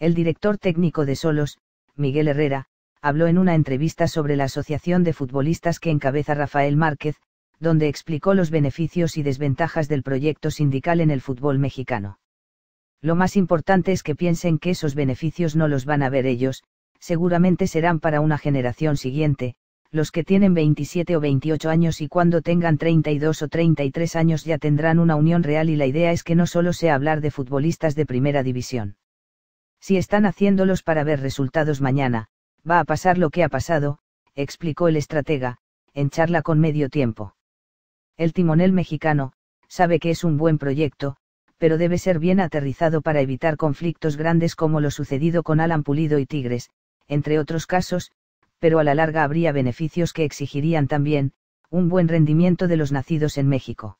El director técnico de Solos, Miguel Herrera, habló en una entrevista sobre la asociación de futbolistas que encabeza Rafael Márquez, donde explicó los beneficios y desventajas del proyecto sindical en el fútbol mexicano. Lo más importante es que piensen que esos beneficios no los van a ver ellos, seguramente serán para una generación siguiente, los que tienen 27 o 28 años y cuando tengan 32 o 33 años ya tendrán una unión real y la idea es que no solo sea hablar de futbolistas de primera división si están haciéndolos para ver resultados mañana, va a pasar lo que ha pasado, explicó el estratega, en charla con medio tiempo. El timonel mexicano, sabe que es un buen proyecto, pero debe ser bien aterrizado para evitar conflictos grandes como lo sucedido con Alan Pulido y Tigres, entre otros casos, pero a la larga habría beneficios que exigirían también, un buen rendimiento de los nacidos en México.